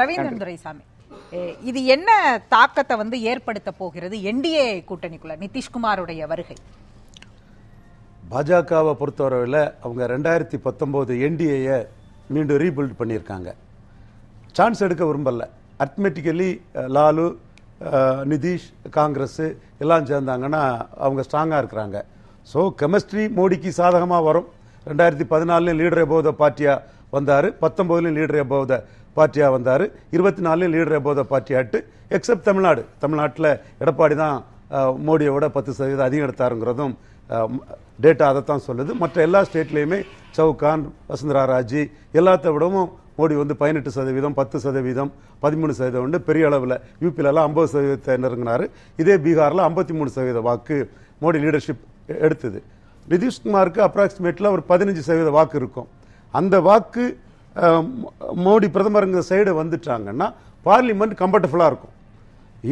ரவீந்திரன் துரைசாமி இது என்ன தாக்கத்தை வந்து ஏற்படுத்த போகிறது என்டிஏ கூட்டணிக்குள்ள நிதிஷ்குமாருடைய வருகை பாஜகவை பொறுத்தவரையில் அவங்க ரெண்டாயிரத்தி பத்தொம்போது என்டிஏயை மீண்டும் ரீபில்ட் பண்ணியிருக்காங்க சான்ஸ் எடுக்க விரும்பல அட்மெட்டிக்கலி லாலு நிதிஷ் காங்கிரஸ் எல்லாம் சேர்ந்தாங்கன்னா அவங்க ஸ்ட்ராங்காக இருக்கிறாங்க ஸோ கெமிஸ்ட்ரி மோடிக்கு சாதகமாக வரும் ரெண்டாயிரத்தி பதினாலுலேயும் லீடர் எபோத பார்ட்டியாக வந்தார் பத்தொம்போதுலையும் லீடர் எபோத பார்ட்டியாக வந்தார் இருபத்தி நாலுலேயும் லீடர் எப்போதை பார்ட்டியாட்டு எக்ஸப்ட் தமிழ்நாடு தமிழ்நாட்டில் எடப்பாடி தான் மோடியை விட பத்து சதவீதம் அதிகம் எடுத்தாருங்கிறதும் டேட்டா அதை தான் சொல்லுது மற்ற எல்லா ஸ்டேட்லேயுமே சவுகான் வசுந்தரா ராஜி எல்லாத்த விடவும் மோடி வந்து பதினெட்டு சதவீதம் பத்து சதவீதம் பதிமூணு சதவீதம் வந்து பெரிய அளவில் யூபியிலலாம் ஐம்பது சதவீதத்தை நெருங்கினார் இதே பீகாரில் ஐம்பத்தி மூணு சதவீத வாக்கு மோடி லீடர்ஷிப் எடுத்தது நிதிஷ்குமாருக்கு அப்ராக்சிமேட்டில் ஒரு பதினஞ்சு சதவீத வாக்கு இருக்கும் அந்த வாக்கு மோடி பிரதமருங்க சைடு வந்துட்டாங்கன்னா பார்லிமெண்ட் கம்ஃபர்டபுளாக இருக்கும்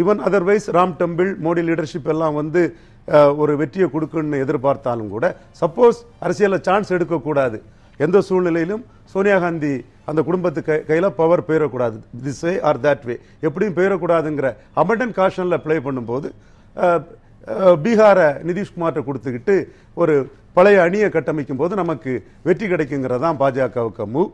even otherwise Ram temple Modi leadership எல்லாம் வந்து ஒரு வெற்றியை கொடுக்குன்னு எதிர்பார்த்தாலும் கூட சப்போஸ் அரசியலில் சான்ஸ் எடுக்கக்கூடாது எந்த சூழ்நிலையிலும் சோனியா காந்தி அந்த குடும்பத்து கை கையில் பவர் போயிடக்கூடாது this way or that way எப்படியும் போயிடக்கூடாதுங்கிற அமர்டன் காஷனில் ப்ளே பண்ணும்போது பீகாரை நிதிஷ்குமார்கிட்ட கொடுத்துக்கிட்டு ஒரு பழைய அணியை கட்டமைக்கும் போது நமக்கு வெற்றி கிடைக்குங்கிறதான் பாஜகவுக்கு மூவ்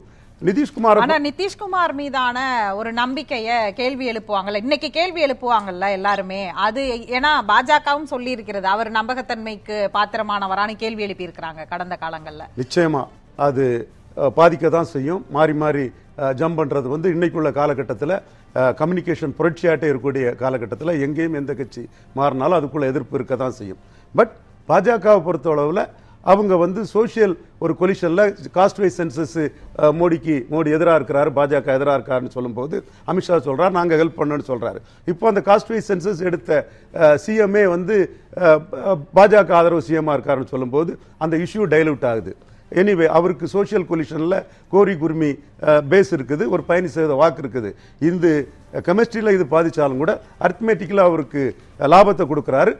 நிதிஷ்குமார் ஆனா நிதிஷ்குமார் மீதான ஒரு நம்பிக்கைய கேள்வி எழுப்புவாங்கல்ல இன்னைக்கு கேள்வி எழுப்புவாங்கல்ல எல்லாருமே அது ஏன்னா பாஜகவும் சொல்லி இருக்கிறது அவர் நம்பகத்தன்மைக்கு பாத்திரமானவரான கேள்வி எழுப்பி இருக்கிறாங்க கடந்த காலங்கள்ல நிச்சயமா அது பாதிக்க தான் செய்யும் மாறி மாறி ஜம்ப் பண்ணுறது வந்து இன்னைக்குள்ள காலகட்டத்தில் கம்யூனிகேஷன் புரட்சியாட்டே இருக்கக்கூடிய காலகட்டத்தில் எங்கேயும் எந்த கட்சி மாறினாலும் அதுக்குள்ளே எதிர்ப்பு இருக்க தான் செய்யும் பட் பாஜகவை பொறுத்த அளவில் அவங்க வந்து சோசியல் ஒரு கொலிஷனில் காஸ்ட் வைஸ் சென்சஸ் மோடிக்கு மோடி எதிராக இருக்கிறாரு பாஜக எதிராக இருக்காருன்னு சொல்லும்போது அமித்ஷா சொல்கிறார் நாங்கள் ஹெல்ப் பண்ணோன்னு சொல்கிறாரு இப்போ அந்த காஸ்ட் வைஸ் சென்சஸ் எடுத்த சிஎம்ஏ வந்து பாஜக ஆதரவு சிஎம்மாக இருக்காருன்னு சொல்லும்போது அந்த இஷ்யூ டைலூட் ஆகுது எனிவே அவருக்கு சோசியல் கொலிஷனில் கோரி குர்மி பேஸ் இருக்குது ஒரு பயணி செய்த வாக்கு இருக்குது இந்த கெமிஸ்ட்ரியில் இது பாதித்தாலும் கூட அர்த்மேட்டிக்கலாக அவருக்கு லாபத்தை கொடுக்குறாரு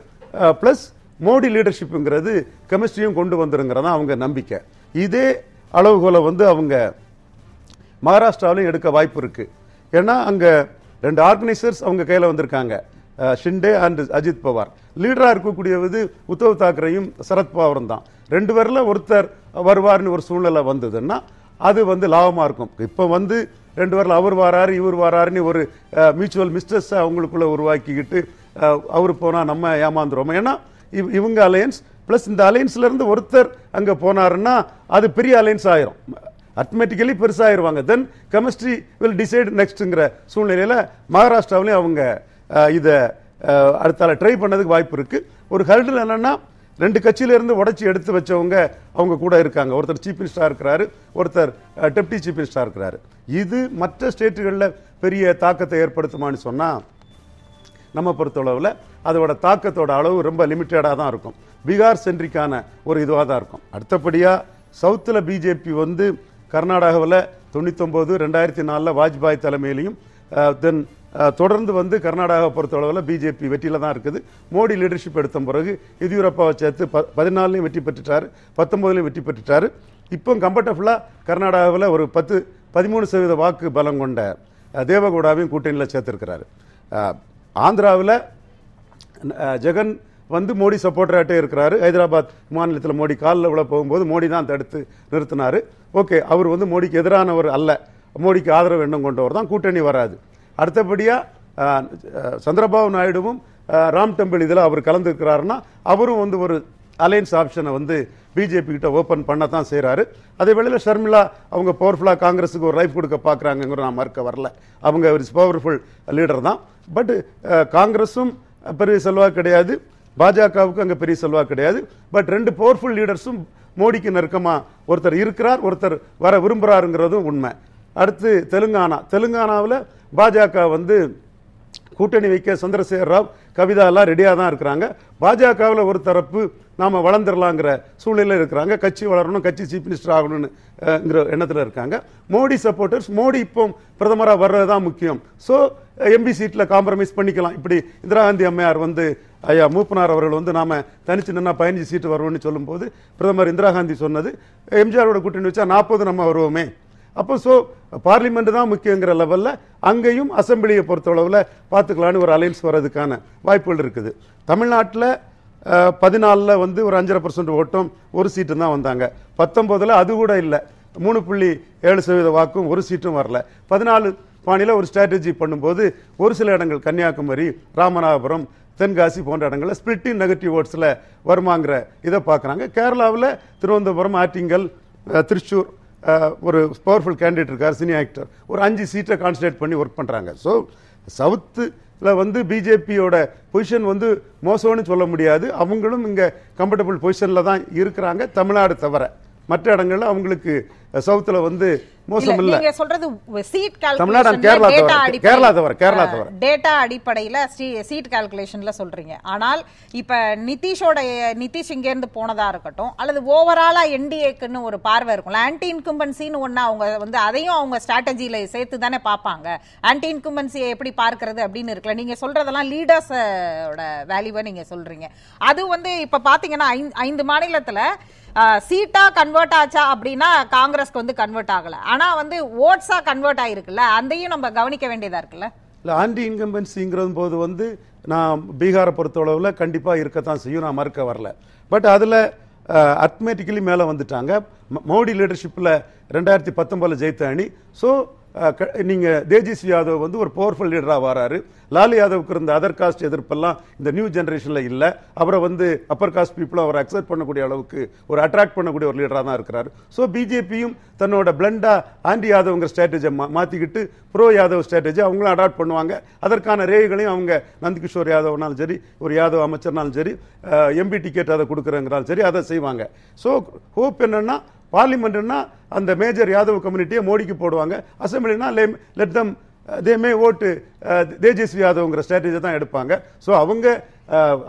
ப்ளஸ் மோடி லீடர்ஷிப்புங்கிறது கெமிஸ்ட்ரியும் கொண்டு வந்துருங்கிறதா அவங்க நம்பிக்கை இதே அளவுகோலை வந்து அவங்க மகாராஷ்டிராவிலையும் எடுக்க வாய்ப்பு இருக்குது ஏன்னா அங்கே ரெண்டு ஆர்கனைசர்ஸ் அவங்க கையில் வந்திருக்காங்க ஷிண்டே அண்ட் அஜித் பவார் லீடராக இருக்கக்கூடியது உத்தவ் தாக்கரேயும் சரத்பவரும் தான் ரெண்டு பேரில் ஒருத்தர் வருவார்னு ஒரு சூழ்நிலை வந்ததுன்னா அது வந்து லாபமாக இருக்கும் இப்போ வந்து ரெண்டு பேரில் அவர் வராரு இவர் வாராருன்னு ஒரு மியூச்சுவல் மிஸ்டர்ஸை அவங்களுக்குள்ளே உருவாக்கிக்கிட்டு அவர் போனால் நம்ம ஏமாந்துருவோம் ஏன்னா இவங்க அலையன்ஸ் ப்ளஸ் இந்த அலையன்ஸ்லேருந்து ஒருத்தர் அங்கே போனாருன்னா அது பெரிய அலையன்ஸ் ஆயிரும் அட்மேட்டிக்கலி பெருசாகிடுவாங்க தென் கெமிஸ்ட்ரி வில் டிசைட் நெக்ஸ்ட்டுங்கிற சூழ்நிலையில் மகாராஷ்டிராவிலையும் அவங்க இதை அடுத்தால ட்ரை பண்ணதுக்கு வாய்ப்பு இருக்குது ஒரு ஹர்டில் என்னென்னா ரெண்டு கட்சியிலேருந்து உடச்சி எடுத்து வச்சவங்க அவங்க கூட இருக்காங்க ஒருத்தர் சீஃப் மினிஸ்டராக இருக்கிறாரு ஒருத்தர் டெப்டி சீஃப் மினிஸ்டராக இருக்கிறாரு இது மற்ற ஸ்டேட்டுகளில் பெரிய தாக்கத்தை ஏற்படுத்துமான்னு சொன்னால் நம்ம பொறுத்தளவில் அதோட தாக்கத்தோட அளவு ரொம்ப லிமிட்டடாக தான் இருக்கும் பீகார் சென்ட்ரிக்கான ஒரு இதுவாக தான் இருக்கும் அடுத்தபடியாக சவுத்தில் பிஜேபி வந்து கர்நாடகாவில் தொண்ணூத்தொம்பது ரெண்டாயிரத்தி நாலில் வாஜ்பாய் தலைமையிலையும் தென் தொடர்ந்து வந்து கர்நாடகாவை பொறுத்தளவில் பிஜேபி வெற்றியில் தான் இருக்குது மோடி லீடர்ஷிப் எடுத்த பிறகு எதியூரப்பாவை சேர்த்து ப பதினாலையும் வெற்றி பெற்றுட்டார் பத்தொம்போதுலையும் வெற்றி பெற்றுட்டார் இப்போ கம்ஃபர்டபுளாக கர்நாடகாவில் ஒரு பத்து பதிமூணு சதவீத வாக்கு பலம் கொண்ட தேவகூடாவையும் கூட்டணியில் சேர்த்துருக்கிறாரு ஆந்திராவில் ஜெகன் வந்து மோடி சப்போர்ட்டராகிட்டே இருக்கிறாரு ஹைதராபாத் மாநிலத்தில் மோடி காலில் விழ போகும்போது மோடி தான் தடுத்து நிறுத்தினார் ஓகே அவர் வந்து மோடிக்கு எதிரானவர் அல்ல மோடிக்கு ஆதரவு எண்ணம் கொண்டவர் தான் கூட்டணி வராது அடுத்தபடியாக சந்திரபாபு நாயுடுவும் ராம் டெம்பிள் இதில் அவர் கலந்துருக்கிறாருன்னா அவரும் வந்து ஒரு அலையன்ஸ் ஆப்ஷனை வந்து பிஜேபி கிட்ட ஓப்பன் பண்ண தான் செய்கிறாரு அதே வேளையில் ஷர்மிளா அவங்க பவர்ஃபுல்லாக காங்கிரஸுக்கு ஒரு லைஃப் கொடுக்க பார்க்குறாங்கிற நான் மறுக்க வரல அவங்க ஒரு பவர்ஃபுல் லீடர் தான் பட் காங்கிரஸும் பெரிய செல்வாக்கு கிடையாது பாஜகவுக்கு அங்கே பெரிய செல்வாக்கு கிடையாது பட் ரெண்டு பவர்ஃபுல் லீடர்ஸும் மோடிக்கு நெருக்கமாக ஒருத்தர் இருக்கிறார் ஒருத்தர் வர விரும்புகிறாருங்கிறதும் உண்மை அடுத்து தெலுங்கானா தெலுங்கானாவில் பாஜக வந்து கூட்டணி வைக்க சந்திரசேகர் ராவ் கவிதா எல்லாம் ரெடியாக தான் இருக்கிறாங்க பாஜகவில் ஒரு தரப்பு நாம் வளர்ந்துடலாங்கிற சூழ்நிலையில் இருக்கிறாங்க கட்சி வளரணும் கட்சி சீஃப் மினிஸ்டர் ஆகணும்னுங்கிற எண்ணத்தில் இருக்காங்க மோடி சப்போர்ட்டர்ஸ் மோடி இப்போ பிரதமராக வர்றது தான் முக்கியம் ஸோ எம்பி சீட்டில் காம்ப்ரமைஸ் பண்ணிக்கலாம் இப்படி இந்திரா காந்தி அம்மையார் வந்து ஐயா மூப்பனார் அவர்கள் வந்து நாம் தனிச்சு நின்று பதினஞ்சு சீட்டு வருவோம்னு சொல்லும்போது பிரதமர் இந்திரா காந்தி சொன்னது எம்ஜிஆரோட கூட்டணி வச்சா நாற்பது நம்ம வருவோமே அப்போ ஸோ பார்லிமெண்ட் தான் முக்கியங்கிற லெவலில் அங்கேயும் அசம்பிளியை பொறுத்தளவில் பார்த்துக்கலான்னு ஒரு அலைன்ஸ் வர்றதுக்கான வாய்ப்புகள் இருக்குது தமிழ்நாட்டில் பதினாலில் வந்து ஒரு அஞ்சரை பர்சன்ட் ஓட்டும் ஒரு சீட்டு தான் வந்தாங்க பத்தொம்போதில் அது கூட இல்லை மூணு புள்ளி ஏழு சதவீத வாக்கும் ஒரு சீட்டும் வரல பதினாலு பாணியில் ஒரு ஸ்ட்ராட்டஜி பண்ணும்போது ஒரு சில இடங்கள் கன்னியாகுமரி ராமநாதபுரம் தென்காசி போன்ற இடங்களில் ஸ்பிளிட்டிங் நெகட்டிவ் ஓட்ஸில் வருமாங்கிற இதை பார்க்குறாங்க கேரளாவில் திருவனந்தபுரம் ஆட்டிங்கல் திருச்சூர் ஒரு பவர்ஃபுல் கேண்டிடேட் இருக்கார் சினி ஆக்டர் ஒரு அஞ்சு சீட்டை கான்சன்ட்ரேட் பண்ணி ஒர்க் பண்ணுறாங்க ஸோ சவுத்தில் வந்து பிஜேபியோட பொசிஷன் வந்து மோசம்னு சொல்ல முடியாது அவங்களும் இங்கே கம்ஃபர்டபுள் பொசிஷனில் தான் இருக்கிறாங்க தமிழ்நாடு தவிர மற்ற இடங்களில் அவங்களுக்கு சவுத்துல வந்து மோசம் இல்ல நீங்க சொல்றது சீட் கால்குலேஷன் கேரளா தவிர கேரளா தவிர கேரளா தவிர டேட்டா அடிப்படையில சீட் கால்குலேஷன்ல சொல்றீங்க ஆனால் இப்ப நிதிஷோட நிதிஷ் இங்க இருந்து போனதா இருக்கட்டும் அல்லது ஓவராலா என்டிஏக்குன்னு ஒரு பார்வை இருக்கும் ஆன்டி இன்கம்பன்சின்னு அவங்க வந்து அதையும் அவங்க ஸ்ட்ராட்டஜியில சேர்த்து தானே பார்ப்பாங்க ஆன்டி இன்கம்பன்சியை எப்படி பார்க்கறது அப்படின்னு இருக்குல்ல நீங்க சொல்றதெல்லாம் லீடர்ஸோட வேல்யூவை நீங்க சொல்றீங்க அது வந்து இப்ப பாத்தீங்கன்னா ஐந்து மாநிலத்துல சீட்டா கன்வெர்ட் ஆச்சா அப்படின்னா காங்கிரஸ் காங்கிரஸ்க்கு வந்து கன்வெர்ட் ஆகல ஆனா வந்து ஓட்ஸா கன்வெர்ட் ஆயிருக்குல்ல அதையும் நம்ம கவனிக்க வேண்டியதா இருக்குல்ல இல்ல ஆன்டி இன்கம்பன்சிங்கிறது போது வந்து நான் பீகாரை பொறுத்தளவில் கண்டிப்பாக இருக்கத்தான் செய்யும் நான் மறுக்க வரல பட் அதில் அட்மேட்டிக்கலி மேலே வந்துட்டாங்க மோடி லீடர்ஷிப்பில் ரெண்டாயிரத்தி பத்தொன்பதில் ஜெயித்த அணி ஸோ நீங்கள் தேஜிஸ் யாதவ் வந்து ஒரு பவர்ஃபுல் லீடராக வராரு லாலு யாதவுக்கு இருந்த அதர் காஸ்ட் எதிர்ப்பெல்லாம் இந்த நியூ ஜென்ரேஷனில் இல்லை அவரை வந்து அப்பர் காஸ்ட் பீப்புளும் அவரை அக்செப்ட் பண்ணக்கூடிய அளவுக்கு ஒரு அட்ராக்ட் பண்ணக்கூடிய ஒரு லீடராக தான் இருக்கிறார் ஸோ பிஜேபியும் தன்னோட பிளண்டா ஆண்டி யாதவ்ங்கிற ஸ்ட்ராட்டஜை மா மாற்றிக்கிட்டு ப்ரோ யாதவ் ஸ்ட்ராட்டஜி அவங்களும் அடாப்ட் பண்ணுவாங்க அதற்கான ரேகளையும் அவங்க நந்திகிஷோர் யாதவ்னாலும் சரி ஒரு யாதவ் அமைச்சர்னாலும் சரி எம்பி டிக்கெட் அதை கொடுக்குறங்கிறாலும் சரி அதை செய்வாங்க ஸோ ஹோப் என்னென்னா பார்லிமெண்ட்னா அந்த மேஜர் யாதவ் கம்யூனிட்டியை மோடிக்கு போடுவாங்க அசம்பிளினா லெட் தம் தேமே மே ஓட்டு தேஜஸ்வி யாதவ்ங்கிற ஸ்ட்ராட்டஜி தான் எடுப்பாங்க ஸோ அவங்க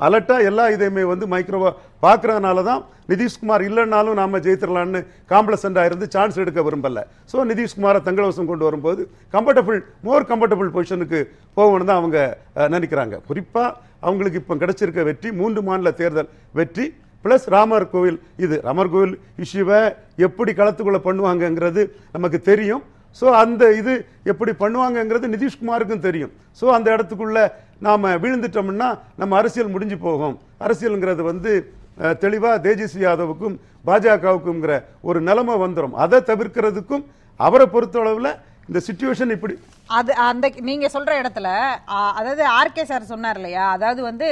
அலர்ட்டாக uh, எல்லா இதையுமே வந்து மைக்ரோவா பார்க்கறதுனால தான் நிதிஷ்குமார் இல்லைன்னாலும் நாம் ஜெயித்திரலான்னு காம்ப்ளசண்டாக இருந்து சான்ஸ் எடுக்க விரும்பல ஸோ நிதிஷ்குமாரை தங்களவசம் கொண்டு வரும்போது கம்ஃபர்டபுள் மோர் கம்ஃபர்டபுள் பொசிஷனுக்கு போகணும்னு தான் அவங்க uh, நினைக்கிறாங்க குறிப்பாக அவங்களுக்கு இப்போ கிடைச்சிருக்க வெற்றி மூன்று மாநில தேர்தல் வெற்றி பிளஸ் ராமர் கோவில் இது ராமர் கோவில் இஷ்யூவை எப்படி களத்துக்குள்ளே பண்ணுவாங்கங்கிறது நமக்கு தெரியும் ஸோ அந்த இது எப்படி பண்ணுவாங்கங்கிறது நிதிஷ்குமாருக்கும் தெரியும் ஸோ அந்த இடத்துக்குள்ளே நாம் விழுந்துட்டோம்னா நம்ம அரசியல் முடிஞ்சு போகும் அரசியலுங்கிறது வந்து தெளிவாக தேஜஸ்வி யாதவுக்கும் பாஜகவுக்குங்கிற ஒரு நிலைமை வந்துடும் அதை தவிர்க்கிறதுக்கும் அவரை பொறுத்தளவில் இந்த சுச்சுவேஷன் இப்படி அது அந்த நீங்க சொல்ற இடத்துல அதாவது ஆர்கே சார் சொன்னார் இல்லையா அதாவது வந்து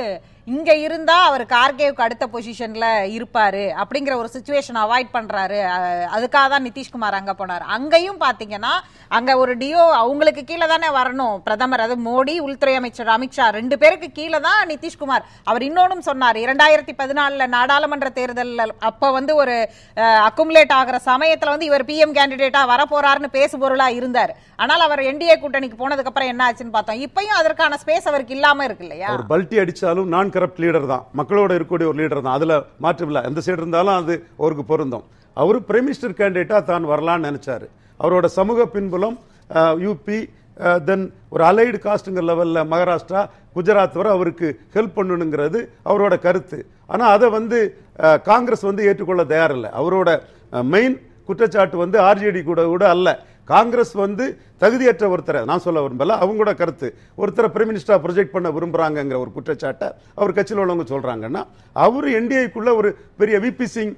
இங்க இருந்தா அவர் கார்கேவுக்கு அடுத்த பொசிஷன்ல இருப்பாரு அப்படிங்கிற ஒரு சுச்சுவேஷன் அவாய்ட் பண்றாரு அதுக்காக தான் நிதிஷ்குமார் அங்க போனார் அங்கேயும் பாத்தீங்கன்னா அங்க ஒரு டிஓ அவங்களுக்கு கீழே தானே வரணும் பிரதமர் அது மோடி உள்துறை அமைச்சர் அமித்ஷா ரெண்டு பேருக்கு கீழே தான் நிதிஷ்குமார் அவர் இன்னொன்னும் சொன்னார் இரண்டாயிரத்தி பதினாலுல நாடாளுமன்ற தேர்தலில் அப்ப வந்து ஒரு அக்குமுலேட் ஆகிற சமயத்துல வந்து இவர் பிஎம் கேண்டிடேட்டா வரப்போறாருன்னு பேசுபொருளாக இருந்தார் ஆனால் அவர் என்டிஏ கூட்டணிக்கு போனதுக்கு அப்புறம் என்ன ஆச்சுன்னு பார்த்தோம் இப்பயும் அதற்கான ஸ்பேஸ் அவருக்கு இல்லாம இருக்கு இல்லையா ஒரு பல்ட்டி அடிச்சாலும் நான் கரப்ட் லீடர் தான் மக்களோட இருக்கக்கூடிய ஒரு லீடர் தான் அதுல மாற்றம் இல்லை எந்த சைடு இருந்தாலும் அது அவருக்கு பொருந்தும் அவர் பிரைம் மினிஸ்டர் கேண்டிடேட்டா தான் வரலான்னு நினைச்சாரு அவரோட சமூக பின்புலம் யூபி தென் ஒரு அலைடு காஸ்ட்டுங்கிற லெவலில் மகாராஷ்டிரா குஜராத் வரை அவருக்கு ஹெல்ப் பண்ணணுங்கிறது அவரோட கருத்து ஆனால் அதை வந்து காங்கிரஸ் வந்து ஏற்றுக்கொள்ள தயாரில்லை அவரோட மெயின் குற்றச்சாட்டு வந்து ஆர்ஜேடி கூட கூட அல்ல காங்கிரஸ் வந்து தகுதியற்ற ஒருத்தரை நான் சொல்ல விரும்பல அவங்களோட கருத்து ஒருத்தரை பிரைம் மினிஸ்டரா ப்ரொஜெக்ட் பண்ண விரும்புறாங்கிற ஒரு குற்றச்சாட்டை அவர் கட்சியில் உள்ளவங்க சொல்றாங்கன்னா அவர் என்டிஏக்குள்ள ஒரு பெரிய விபி சிங்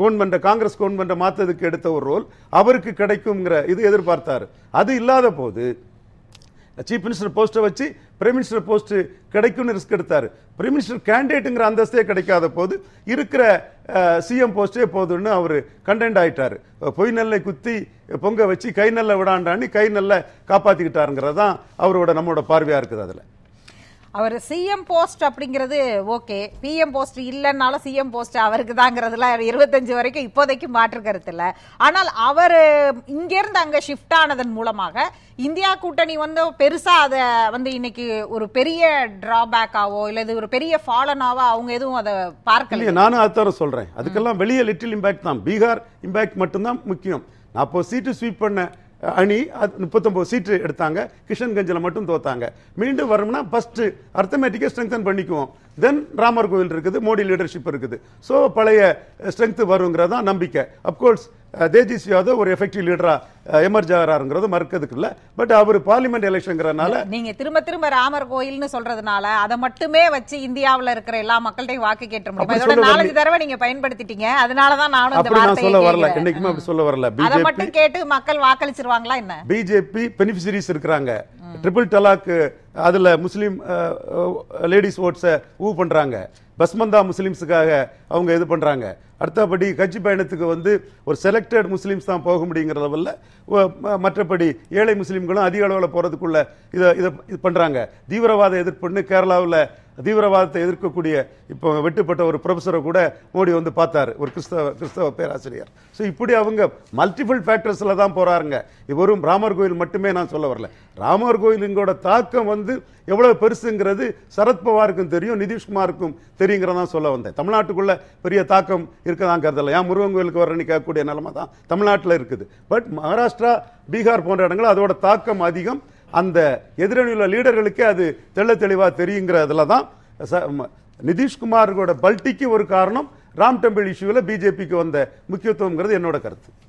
கவர்மெண்ட்டை காங்கிரஸ் கவர்மெண்ட்டை மாற்றதுக்கு எடுத்த ஒரு ரோல் அவருக்கு கிடைக்குங்கிற இது எதிர்பார்த்தார் அது இல்லாத போது சீஃப் மினிஸ்டர் போஸ்ட்டை வச்சு பிரைம் மினிஸ்டர் போஸ்ட் கிடைக்கும்னு ரிஸ்க் எடுத்தார் பிரைம் மினிஸ்டர் கேண்டிடேட்டுங்கிற அந்தஸ்தே கிடைக்காத போது இருக்கிற சிஎம் போஸ்ட்டே போதும்னு அவர் கண்டென்ட் ஆகிட்டார் பொய் நெல்லை குத்தி பொங்க வச்சு கை நல்ல விடாண்டாண்டி கை நல்ல காப்பாற்றிக்கிட்டாருங்கிறது தான் அவரோட நம்மளோட பார்வையாக இருக்குது அதில் அவர் சிஎம் போஸ்ட் அப்படிங்கிறது ஓகே பிஎம் போஸ்ட் இல்லைன்னாலும் சிஎம் போஸ்ட் அவருக்கு தாங்கிறதுல இருபத்தஞ்சு வரைக்கும் இப்போதைக்கு மாற்று கருத்து இல்லை ஆனால் அவர் இங்கேருந்து அங்கே ஷிஃப்ட் ஆனதன் மூலமாக இந்தியா கூட்டணி வந்து பெருசாக அதை வந்து இன்னைக்கு ஒரு பெரிய டிராபேக்காவோ இல்லை இது ஒரு பெரிய ஃபாலனாவோ அவங்க எதுவும் அதை பார்க்கல நானும் அதுதான் சொல்கிறேன் அதுக்கெல்லாம் வெளியே லிட்டில் இம்பேக்ட் தான் பீகார் இம்பேக்ட் மட்டும்தான் முக்கியம் நான் அப்போ சீட்டு ஸ்வீப் பண்ணேன் அணி முப்பத்தொம்பது முப்பத்தொம்போது சீட்டு எடுத்தாங்க கிஷன்கஞ்சில் மட்டும் தோத்தாங்க மீண்டும் வரணும்னா ஃபஸ்ட்டு அர்த்தமேட்டிக்காக ஸ்ட்ரெங்தன் பண்ணிக்குவோம் தென் ராமர் கோவில் இருக்குது மோடி லீடர்ஷிப் இருக்குது ஸோ பழைய ஸ்ட்ரென்த்து வருங்கிறதான் நம்பிக்கை அப்கோர்ஸ் தேஜஸ்வி யாதவ் ஒரு எஃபெக்டிவ் லீடரா எமர்ஜ் ஆகிறாருங்கிறது மறுக்கிறதுக்கு இல்ல பட் அவர் பார்லிமெண்ட் எலெக்ஷன்ங்கிறனால நீங்க திரும்ப திரும்ப ராமர் கோயில்னு சொல்றதுனால அதை மட்டுமே வச்சு இந்தியாவில் இருக்கிற எல்லா மக்கள்கிட்டையும் வாக்கு கேட்ட முடியும் நாலஞ்சு தடவை நீங்க பயன்படுத்திட்டீங்க அதனாலதான் நானும் அப்படி நான் சொல்ல வரல என்னைக்குமே அப்படி சொல்ல வரல அதை மட்டும் கேட்டு மக்கள் வாக்களிச்சிருவாங்களா என்ன பிஜேபி பெனிஃபிஷரிஸ் இருக்கிறாங்க ட்ரிபிள் டலாக்கு அதில் முஸ்லீம் லேடிஸ் ஓட்ஸை ஊ பண்ணுறாங்க பஸ்மந்தா முஸ்லீம்ஸுக்காக அவங்க இது பண்ணுறாங்க அடுத்தபடி கட்சி பயணத்துக்கு வந்து ஒரு செலக்டட் முஸ்லீம்ஸ் தான் போக முடியுங்கிற லெவலில் மற்றபடி ஏழை முஸ்லீம்களும் அதிக அளவில் போகிறதுக்குள்ள இதை இதை இது பண்ணுறாங்க தீவிரவாத எதிர்ப்புன்னு கேரளாவில் தீவிரவாதத்தை எதிர்க்கக்கூடிய இப்போ வெட்டுப்பட்ட ஒரு ப்ரொஃபஸரை கூட மோடி வந்து பார்த்தார் ஒரு கிறிஸ்தவ கிறிஸ்தவ பேராசிரியர் ஸோ இப்படி அவங்க மல்டிபிள் ஃபேக்டர்ஸில் தான் போகிறாருங்க இவரும் ராமர் கோயில் மட்டுமே நான் சொல்ல வரல ராமர் கோயிலுங்கோட தாக்கம் வந்து அப்படிங்கிறது எவ்வளோ பெருசுங்கிறது சரத்பவாருக்கும் தெரியும் நிதிஷ்குமாருக்கும் தெரியுங்கிறதான் சொல்ல வந்தேன் தமிழ்நாட்டுக்குள்ளே பெரிய தாக்கம் இருக்கதான் இல்லை ஏன் முருகன் கோயிலுக்கு வரணும் கேட்கக்கூடிய நிலைமை தான் தமிழ்நாட்டில் இருக்குது பட் மகாராஷ்டிரா பீகார் போன்ற இடங்கள் அதோட தாக்கம் அதிகம் அந்த எதிரணியுள்ள லீடர்களுக்கே அது தெள்ள தெளிவாக தெரியுங்கிறதுல தான் நிதிஷ்குமாரோட பல்ட்டிக்கு ஒரு காரணம் ராம் டெம்பிள் இஷ்யூவில் பிஜேபிக்கு வந்த முக்கியத்துவங்கிறது என்னோட கருத்து